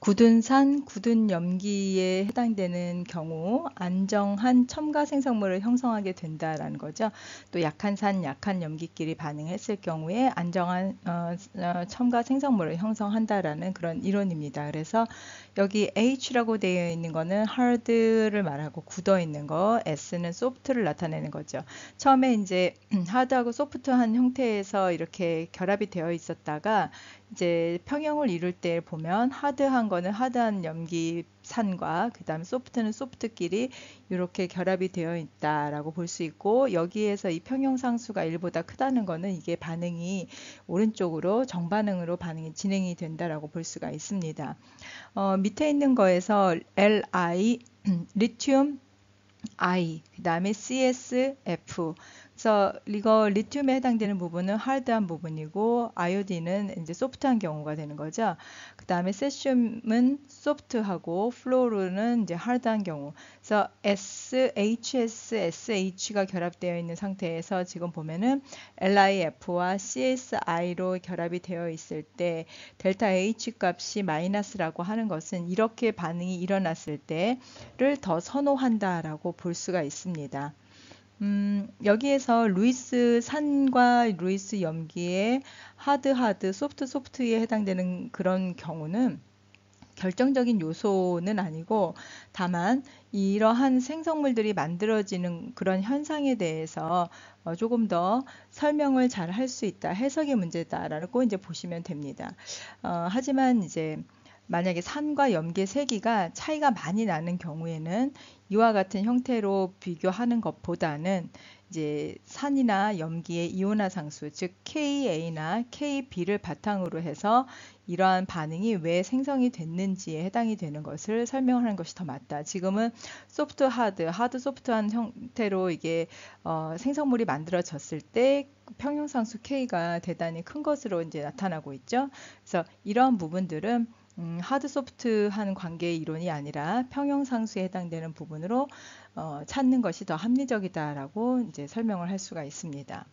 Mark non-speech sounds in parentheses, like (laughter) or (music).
굳은 산, 굳은 염기에 해당되는 경우 안정한 첨가 생성물을 형성하게 된다라는 거죠. 또 약한 산, 약한 염기끼리 반응했을 경우에 안정한 어, 어, 첨가 생성물을 형성한다라는 그런 이론입니다. 그래서 여기 H라고 되어 있는 거는 hard를 말하고 굳어 있는 거, S는 soft를 나타내는 거죠. 처음에 이제 (clears throat) hard하고 soft한 형태에서 이렇게 결합이 되어 있었다가 이제 평형을 이룰 때 보면 hard한 하드한 거는 하드한 염기 산과 그다음 소프트는 소프트끼리 이렇게 결합이 되어 있다라고 볼 수 있고 여기에서 이 평형 상수가 1보다 크다는 거는 이게 반응이 오른쪽으로 정반응으로 반응이 진행이 된다라고 볼 수가 있습니다. 어, 밑에 있는 거에서 Li 리튬 (clears throat) I, 그 다음에 CSF. 그래서 이거 리튬에 해당되는 부분은 하드한 부분이고 아이오딘은 이제 소프트한 경우가 되는 거죠. 그 다음에 세슘은 소프트하고 플로르는 이제 하드한 경우. 그래서 SHS, SH가 결합되어 있는 상태에서 지금 보면은 LIF와 CSI로 결합이 되어 있을 때 델타 H 값이 마이너스라고 하는 것은 이렇게 반응이 일어났을 때를 더 선호한다라고 볼볼 수가 있습니다. 음, 여기에서 루이스 산과 루이스 염기의 하드 하드, 소프트 소프트에 해당되는 그런 경우는 결정적인 요소는 아니고 다만 이러한 생성물들이 만들어지는 그런 현상에 대해서 어, 조금 더 설명을 잘 할 수 있다. 해석의 문제다라고 이제 보시면 됩니다. 어, 하지만 이제 만약에 산과 염계 세기가 차이가 많이 나는 경우에는 이와 같은 형태로 비교하는 것보다는 이제 산이나 염기의 이온화 상수, 즉 KA나 KB를 바탕으로 해서 이러한 반응이 왜 생성이 됐는지에 해당이 되는 것을 설명하는 것이 더 맞다. 지금은 소프트 하드, 하드 소프트한 형태로 이게 어, 생성물이 만들어졌을 때 평형상수 K가 대단히 큰 것으로 이제 나타나고 있죠. 그래서 이러한 부분들은 음, 하드소프트한 관계의 이론이 아니라 평형상수에 해당되는 부분으로 어, 찾는 것이 더 합리적이다라고 이제 설명을 할 수가 있습니다.